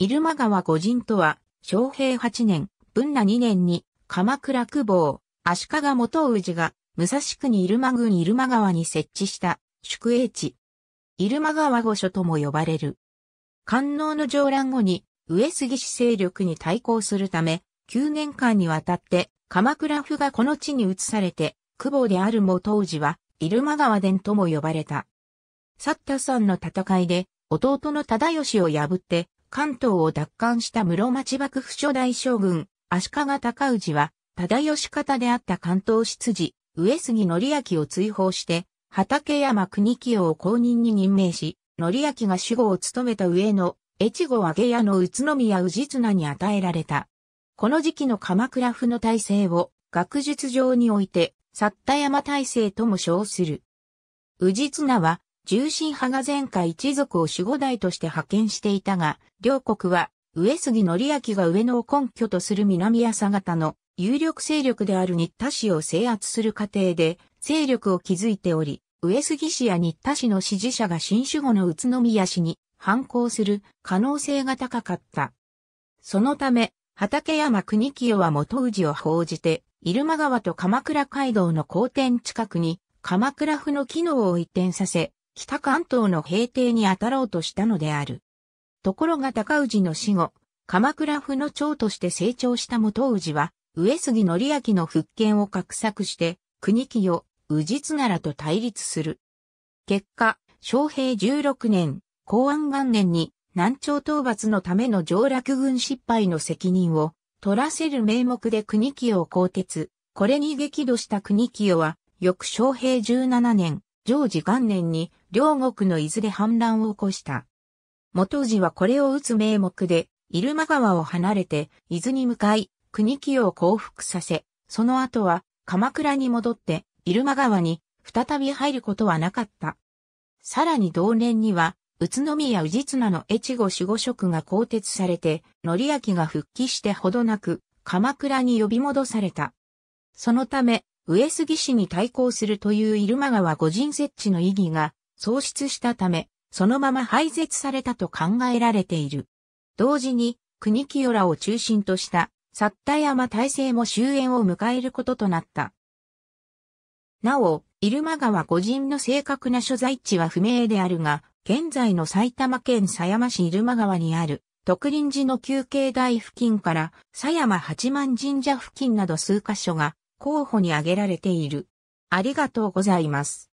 入間川御陣とは、昭平八年、文那二年に、鎌倉久保、足利元氏が、武蔵区に入間郡入間川に設置した宿営地。入間川御所とも呼ばれる。官能の上乱後に、上杉氏勢力に対抗するため、9年間にわたって、鎌倉府がこの地に移されて、久保である元氏は、入間川伝とも呼ばれた。サ田さんの戦いで、弟の忠義を破って、関東を奪還した室町幕府初代将軍、足利高氏は、忠義方であった関東執事、上杉則明を追放して、畠山国清を公認に任命し、則明が守護を務めた上の、越後上げ屋の宇都宮氏綱に与えられた。この時期の鎌倉府の体制を、学術上において、薩田山体制とも称する。宇治綱は、重心派が前回一族を守護代として派遣していたが、両国は上杉則明が上野を根拠とする南朝方の有力勢力である新田氏を制圧する過程で勢力を築いており、上杉氏や新田氏の支持者が新守護の宇都宮氏に反抗する可能性が高かった。そのため、畠山国清は元氏を報じて、入間川と鎌倉街道の交点近くに鎌倉府の機能を移転させ、北関東の平定に当たろうとしたのである。ところが高氏の死後、鎌倉府の長として成長した元氏は、上杉則明の復権を画策して、国清、宇治ならと対立する。結果、昌平16年、公安元年に、南朝討伐のための上洛軍失敗の責任を、取らせる名目で国清を更迭。これに激怒した国清は、翌昌平17年、常時元年に両国のいずれ反乱を起こした。元氏はこれを打つ名目で、入間川を離れて、伊豆に向かい、国木を降伏させ、その後は、鎌倉に戻って、入間川に、再び入ることはなかった。さらに同年には、宇都宮宇治綱の越後守護職が更迭されて、則明が復帰してほどなく、鎌倉に呼び戻された。そのため、上杉氏に対抗するという入間川御人設置の意義が喪失したため、そのまま廃絶されたと考えられている。同時に、国清らを中心とした、薩田山体制も終焉を迎えることとなった。なお、入間川御神の正確な所在地は不明であるが、現在の埼玉県狭山市入間川にある、徳林寺の休憩台付近から、狭山八幡神社付近など数カ所が、候補に挙げられている。ありがとうございます。